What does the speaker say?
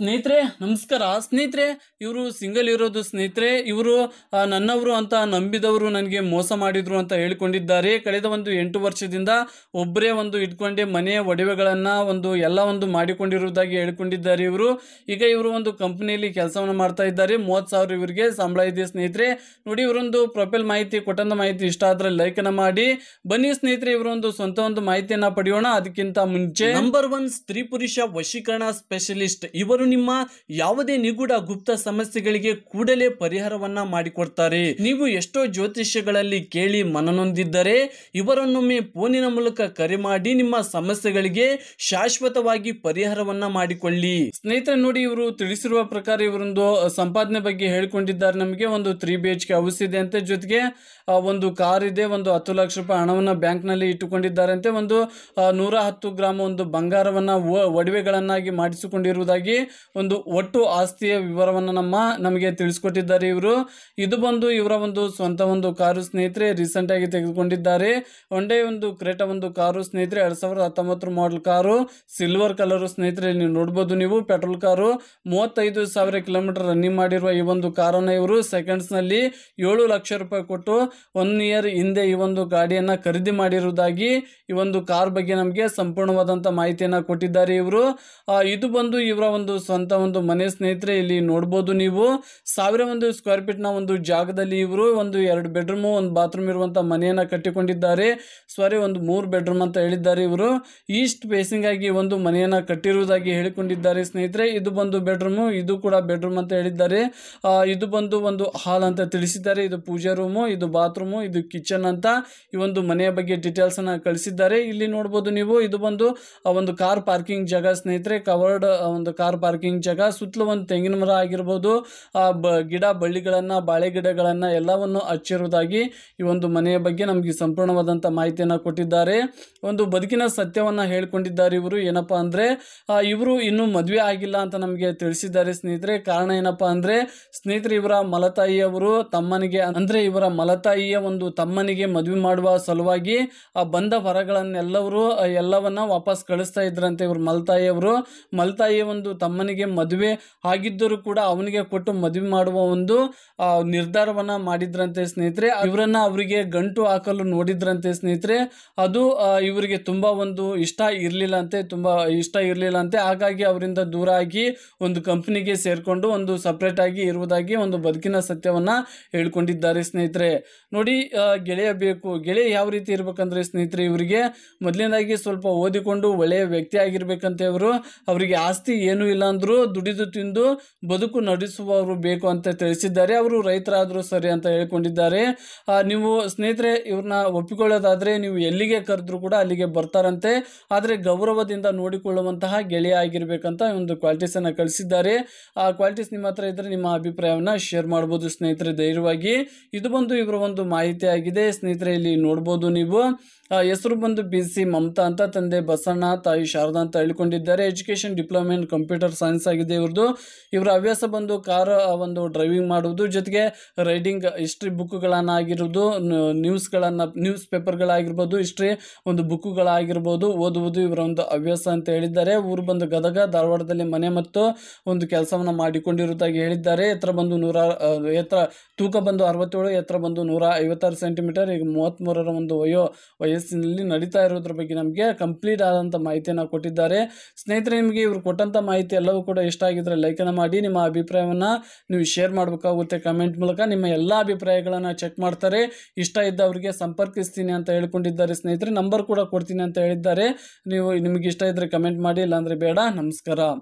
ಸ್ನೇಹಿತರೆ ನಮಸ್ಕಾರ ಸ್ನೇಹಿತರೆ ಇವರು ಸಿಂಗಲ್ ಇರೋದು ಸ್ನೇಹಿತರೆ ಇವರು ನನ್ನವರು ಅಂತ ನಂಬಿದವರು ನನಗೆ ಮೋಸ ಮಾಡಿದರು ಅಂತ ಹೇಳಿಕೊಂಡಿದ್ದಾರೆ ಕಳೆದ ಒಂದು ಎಂಟು ವರ್ಷದಿಂದ ಒಬ್ಬರೇ ಒಂದು ಇಟ್ಕೊಂಡೆ ಮನೆಯ ಒಡವೆಗಳನ್ನು ಒಂದು ಎಲ್ಲ ಒಂದು ಮಾಡಿಕೊಂಡಿರುವುದಾಗಿ ಹೇಳಿಕೊಂಡಿದ್ದಾರೆ ಇವರು ಈಗ ಇವರು ಒಂದು ಕಂಪ್ನಿಯಲ್ಲಿ ಕೆಲಸವನ್ನು ಮಾಡ್ತಾ ಇದ್ದಾರೆ ಮೂವತ್ತು ಸಾವಿರ ಇವರಿಗೆ ಸಂಬಳ ಇದೆ ಸ್ನೇಹಿತರೆ ನೋಡಿ ಇವರೊಂದು ಪ್ರೊಫೈಲ್ ಮಾಹಿತಿ ಕೊಟ್ಟಂತ ಮಾಹಿತಿ ಇಷ್ಟ ಆದರೆ ಲೈಕನ್ನು ಮಾಡಿ ಬನ್ನಿ ಸ್ನೇಹಿತರೆ ಇವರೊಂದು ಸ್ವಂತ ಒಂದು ಮಾಹಿತಿಯನ್ನು ಪಡೆಯೋಣ ಅದಕ್ಕಿಂತ ಮುಂಚೆ ನಂಬರ್ ಒನ್ ಸ್ತ್ರೀ ಪುರುಷ ವಶೀಕರಣ ಸ್ಪೆಷಲಿಸ್ಟ್ ಇವರು ನಿಮ್ಮ ಯಾವುದೇ ನಿಗೂಢ ಗುಪ್ತ ಸಮಸ್ಯೆಗಳಿಗೆ ಕೂಡಲೇ ಪರಿಹಾರವನ್ನ ಮಾಡಿಕೊಡ್ತಾರೆ ನೀವು ಎಷ್ಟೋ ಜ್ಯೋತಿಷ್ಯಗಳಲ್ಲಿ ಕೇಳಿ ಮನನೊಂದಿದ್ದರೆ ಇವರನ್ನೊಮ್ಮೆ ಫೋನಿನ ಮೂಲಕ ಕರೆ ಮಾಡಿ ನಿಮ್ಮ ಸಮಸ್ಯೆಗಳಿಗೆ ಶಾಶ್ವತವಾಗಿ ಪರಿಹಾರವನ್ನ ಮಾಡಿಕೊಳ್ಳಿ ಸ್ನೇಹಿತರೆ ನೋಡಿ ಇವರು ತಿಳಿಸಿರುವ ಪ್ರಕಾರ ಇವರೊಂದು ಸಂಪಾದನೆ ಬಗ್ಗೆ ಹೇಳಿಕೊಂಡಿದ್ದಾರೆ ನಮಗೆ ಒಂದು three B H K house ಇದೆ ಅಂತ ಜೊತೆಗೆ ಒಂದು ಕಾರ್ ಇದೆ ಒಂದು ಹತ್ತು ಲಕ್ಷ ರೂಪಾಯಿ ನಲ್ಲಿ ಬ್ಯಾಂಕ್ನಲ್ಲಿ ಇಟ್ಟುಕೊಂಡಿದ್ದಾರಂತೆ ಒಂದು ನೂರ ಹತ್ತು ಗ್ರಾಮ್ ಒಂದು ಬಂಗಾರವನ್ನು ಒಡವೆಗಳನ್ನಾಗಿ ಮಾಡಿಸಿಕೊಂಡಿರುವುದಾಗಿ ಒಂದು ಒಟ್ಟು ಆಸ್ತಿಯ ವಿವರವನ್ನು ನಮ್ಮ ನಮಗೆ ತಿಳಿಸ್ಕೊಟ್ಟಿದ್ದಾರೆ ಇವರು ಇದು ಬಂದು ಇವರ ಒಂದು ಸ್ವಂತ ಒಂದು ಕಾರು ಸ್ನೇಹಿತರೆ ರೀಸೆಂಟ್ ಆಗಿ ತೆಗೆದುಕೊಂಡಿದ್ದಾರೆ ಒಂದೇ ಒಂದು ಕ್ರೇಟ ಒಂದು ಕಾರು ಸ್ನೇಹಿತರೆ ಎರಡು ಸಾವಿರದ ಹತ್ತೊಂಬತ್ತು ಮಾಡೆಲ್ ಕಾರು ಸಿಲ್ವರ್ ಕಲರ್ ಸ್ನೇಹಿತರೆ ನೀವು ನೋಡಬಹುದು ನೀವು ಪೆಟ್ರೋಲ್ ಕಾರು ಮೂವತ್ತೈದು ಸಾವಿರ ಕಿಲೋಮೀಟರ್ ರನ್ನಿಂಗ್ ಮಾಡಿರುವ ಈ ಒಂದು ಕಾರನ್ನು ಇವರು ಸೆಕೆಂಡ್ಸ್ ನಲ್ಲಿ ಏಳು ಲಕ್ಷ ರೂಪಾಯಿ ಕೊಟ್ಟು ಒನ್ ಇಯರ್ ಹಿಂದೆ ಈ ಒಂದು ಗಾಡಿಯನ್ನು ಖರೀದಿ ಮಾಡಿರುವುದಾಗಿ ಈ ಒಂದು ಕಾರ್ ಬಗ್ಗೆ ನಮಗೆ ಸಂಪೂರ್ಣವಾದಂಥ ಮಾಹಿತಿಯನ್ನು ಕೊಟ್ಟಿದ್ದಾರೆ ಇವರು ಇದು ಬಂದು ಇವರ ಒಂದು ಸ್ವಂತ ಒಂದು ಮನೆ ಸ್ನೇಹಿತರೆ ಇಲ್ಲಿ ನೋಡ್ಬೋದು ನೀವು ಸಾವಿರ ಒಂದು ಸ್ಕ್ವೇರ್ ಫೀಟ್ನ ಒಂದು ಜಾಗದಲ್ಲಿ ಇವರು ಒಂದು ಎರಡು ಬೆಡ್ರೂಮು ಒಂದು ಬಾತ್ರೂಮ್ ಇರುವಂಥ ಮನೆಯನ್ನು ಕಟ್ಟಿಕೊಂಡಿದ್ದಾರೆ ಸಾರಿ ಒಂದು ಮೂರು ಬೆಡ್ರೂಮ್ ಅಂತ ಹೇಳಿದ್ದಾರೆ ಇವರು ಈಸ್ಟ್ ಫೇಸಿಂಗ್ ಆಗಿ ಒಂದು ಮನೆಯನ್ನು ಕಟ್ಟಿರುವುದಾಗಿ ಹೇಳಿಕೊಂಡಿದ್ದಾರೆ ಸ್ನೇಹಿತರೆ ಇದು ಬಂದು ಬೆಡ್ರೂಮು ಇದು ಕೂಡ ಬೆಡ್ರೂಮ್ ಅಂತ ಹೇಳಿದ್ದಾರೆ ಇದು ಬಂದು ಒಂದು ಹಾಲ್ ಅಂತ ತಿಳಿಸಿದ್ದಾರೆ ಇದು ಪೂಜಾ ರೂಮು ಇದು ಬಾತ್ರೂಮು ಇದು ಕಿಚನ್ ಅಂತ ಈ ಒಂದು ಮನೆಯ ಬಗ್ಗೆ ಅನ್ನ ಕಳಿಸಿದ್ದಾರೆ ಇಲ್ಲಿ ನೋಡಬಹುದು ನೀವು ಇದು ಬಂದು ಒಂದು ಕಾರ್ ಪಾರ್ಕಿಂಗ್ ಜಾಗ ಸ್ನೇಹಿತರೆ ಕವರ್ಡ್ ಒಂದು ಕಾರ್ ಪಾರ್ಕಿಂಗ್ ಜಾಗ ಸುತ್ತಲೂ ಒಂದು ತೆಂಗಿನ ಮರ ಆಗಿರ್ಬೋದು ಬ ಗಿಡ ಬಳ್ಳಿಗಳನ್ನು ಬಾಳೆ ಗಿಡಗಳನ್ನು ಎಲ್ಲವನ್ನು ಹಚ್ಚಿರುವುದಾಗಿ ಈ ಒಂದು ಮನೆಯ ಬಗ್ಗೆ ನಮಗೆ ಸಂಪೂರ್ಣವಾದಂಥ ಮಾಹಿತಿಯನ್ನು ಕೊಟ್ಟಿದ್ದಾರೆ ಒಂದು ಬದುಕಿನ ಸತ್ಯವನ್ನು ಹೇಳಿಕೊಂಡಿದ್ದಾರೆ ಇವರು ಏನಪ್ಪ ಅಂದರೆ ಇವರು ಇನ್ನೂ ಮದುವೆ ಆಗಿಲ್ಲ ಅಂತ ನಮಗೆ ತಿಳಿಸಿದ್ದಾರೆ ಸ್ನೇಹಿತರೆ ಕಾರಣ ಏನಪ್ಪ ಅಂದರೆ ಸ್ನೇಹಿತರೆ ಇವರ ಮಲತಾಯಿಯವರು ತಮ್ಮನಿಗೆ ಅಂದರೆ ಇವರ ಮಲತಾಯಿಯ ಒಂದು ತಮ್ಮನಿಗೆ ಮದುವೆ ಮಾಡುವ ಸಲುವಾಗಿ ಬಂದ ವರಗಳನ್ನೆಲ್ಲವರು ಎಲ್ಲವನ್ನ ವಾಪಸ್ ಕಳಿಸ್ತಾ ಇದ್ರಂತೆ ಇವರು ಮಲತಾಯಿಯವರು ಮಲತಾಯಿಯ ಒಂದು ತಮ್ಮ ಅವನಿಗೆ ಮದುವೆ ಆಗಿದ್ದರೂ ಕೂಡ ಅವನಿಗೆ ಕೊಟ್ಟು ಮದುವೆ ಮಾಡುವ ಒಂದು ನಿರ್ಧಾರವನ್ನು ಮಾಡಿದ್ರಂತೆ ಸ್ನೇಹಿತರೆ ಇವರನ್ನ ಅವರಿಗೆ ಗಂಟು ಹಾಕಲು ನೋಡಿದ್ರಂತೆ ಸ್ನೇಹಿತರೆ ಅದು ಇವರಿಗೆ ತುಂಬ ಒಂದು ಇಷ್ಟ ಇರಲಿಲ್ಲ ಅಂತೆ ತುಂಬ ಇಷ್ಟ ಇರಲಿಲ್ಲ ಅಂತೆ ಹಾಗಾಗಿ ಅವರಿಂದ ದೂರ ಆಗಿ ಒಂದು ಕಂಪ್ನಿಗೆ ಸೇರಿಕೊಂಡು ಒಂದು ಸಪ್ರೇಟ್ ಆಗಿ ಇರುವುದಾಗಿ ಒಂದು ಬದುಕಿನ ಸತ್ಯವನ್ನು ಹೇಳ್ಕೊಂಡಿದ್ದಾರೆ ಸ್ನೇಹಿತರೆ ನೋಡಿ ಗೆಳೆಯ ಬೇಕು ಗೆಳೆಯ ಯಾವ ರೀತಿ ಇರಬೇಕಂದ್ರೆ ಸ್ನೇಹಿತರೆ ಇವರಿಗೆ ಮೊದಲನೇದಾಗಿ ಸ್ವಲ್ಪ ಓದಿಕೊಂಡು ಒಳ್ಳೆಯ ವ್ಯಕ್ತಿ ಆಗಿರ್ಬೇಕಂತೆ ಇವರು ಅವರಿಗೆ ಆಸ್ತಿ ಏನೂ ಇಲ್ಲ ಅಂದರೂ ದುಡಿದು ತಿಂದು ಬದುಕು ನಡೆಸುವವರು ಬೇಕು ಅಂತ ತಿಳಿಸಿದ್ದಾರೆ ಅವರು ರೈತರಾದರೂ ಸರಿ ಅಂತ ಹೇಳಿಕೊಂಡಿದ್ದಾರೆ ನೀವು ಸ್ನೇಹಿತರೆ ಇವ್ರನ್ನ ಒಪ್ಪಿಕೊಳ್ಳೋದಾದರೆ ನೀವು ಎಲ್ಲಿಗೆ ಕರೆದ್ರು ಕೂಡ ಅಲ್ಲಿಗೆ ಬರ್ತಾರಂತೆ ಆದರೆ ಗೌರವದಿಂದ ನೋಡಿಕೊಳ್ಳುವಂತಹ ಗೆಳೆಯ ಆಗಿರಬೇಕಂತ ಒಂದು ಕ್ವಾಲಿಟೀಸನ್ನು ಕಳಿಸಿದ್ದಾರೆ ಆ ಕ್ವಾಲಿಟೀಸ್ ನಿಮ್ಮ ಹತ್ರ ಇದ್ದರೆ ನಿಮ್ಮ ಅಭಿಪ್ರಾಯವನ್ನು ಶೇರ್ ಮಾಡ್ಬೋದು ಸ್ನೇಹಿತರೆ ಧೈರ್ಯವಾಗಿ ಇದು ಬಂದು ಇವರ ಒಂದು ಮಾಹಿತಿ ಆಗಿದೆ ಸ್ನೇಹಿತರೆ ಇಲ್ಲಿ ನೋಡ್ಬೋದು ನೀವು ಹೆಸರು ಬಂದು ಬಿ ಸಿ ಮಮತಾ ಅಂತ ತಂದೆ ಬಸಣ್ಣ ತಾಯಿ ಶಾರದಾ ಅಂತ ಹೇಳ್ಕೊಂಡಿದ್ದಾರೆ education diploma in computer science ಆಗಿದೆ ಇವ್ರದ್ದು ಇವರ ಹವ್ಯಾಸ ಬಂದು ಕಾರ್ ಒಂದು ಡ್ರೈವಿಂಗ್ ಮಾಡುವುದು ಜೊತೆಗೆ ರೈಡಿಂಗ್ ಹಿಸ್ಟ್ರಿ ಬುಕ್ಗಳನ್ನಾಗಿರೋದು ನ್ಯೂಸ್ಗಳನ್ನು ನ್ಯೂಸ್ ಪೇಪರ್ಗಳಾಗಿರ್ಬೋದು ಹಿಸ್ಟ್ರಿ ಒಂದು ಬುಕ್ಗಳಾಗಿರ್ಬೋದು ಓದುವುದು ಇವರ ಒಂದು ಹವ್ಯಾಸ ಅಂತ ಹೇಳಿದ್ದಾರೆ ಊರು ಬಂದು ಗದಗ ಧಾರವಾಡದಲ್ಲಿ ಮನೆ ಮತ್ತು ಒಂದು ಕೆಲಸವನ್ನು ಮಾಡಿಕೊಂಡಿರುವುದಾಗಿ ಹೇಳಿದ್ದಾರೆ ಎತ್ತರ ಬಂದು ನೂರ ಎತ್ತರ ತೂಕ ಬಂದು ಅರವತ್ತೇಳು ಎತ್ತರ ಬಂದು ನೂರ ಐವತ್ತಾರು ಸೆಂಟಿಮೀಟರ್ ಈಗ ಮೂರರ ಒಂದು ವಯೋ ವಯಸ್ಸಿನಲ್ಲಿ ನಡೀತಾ ಇರೋದ್ರ ಬಗ್ಗೆ ನಮಗೆ ಕಂಪ್ಲೀಟ್ ಆದಂಥ ಮಾಹಿತಿಯನ್ನು ಕೊಟ್ಟಿದ್ದಾರೆ ಸ್ನೇಹಿತರೆ ನಿಮಗೆ ಇವರು ಕೊಟ್ಟಂಥ ಮಾಹಿತಿ ಎಲ್ಲ ಎಲ್ಲವೂ ಕೂಡ ಇಷ್ಟ ಆಗಿದ್ದರೆ ಲೈಕನ್ನು ಮಾಡಿ ನಿಮ್ಮ ಅಭಿಪ್ರಾಯವನ್ನ ನೀವು ಶೇರ್ ಮಾಡಬೇಕಾಗುತ್ತೆ ಕಮೆಂಟ್ ಮೂಲಕ ನಿಮ್ಮ ಎಲ್ಲ ಅಭಿಪ್ರಾಯಗಳನ್ನ ಚೆಕ್ ಮಾಡ್ತಾರೆ ಇಷ್ಟ ಇದ್ದವರಿಗೆ ಸಂಪರ್ಕಿಸ್ತೀನಿ ಅಂತ ಹೇಳ್ಕೊಂಡಿದ್ದಾರೆ ಸ್ನೇಹಿತರೆ ನಂಬರ್ ಕೂಡ ಕೊಡ್ತೀನಿ ಅಂತ ಹೇಳಿದ್ದಾರೆ ನೀವು ನಿಮಗೆ ಇಷ್ಟ ಇದ್ದರೆ ಕಮೆಂಟ್ ಮಾಡಿ ಇಲ್ಲಾಂದ್ರೆ ಬೇಡ ನಮಸ್ಕಾರ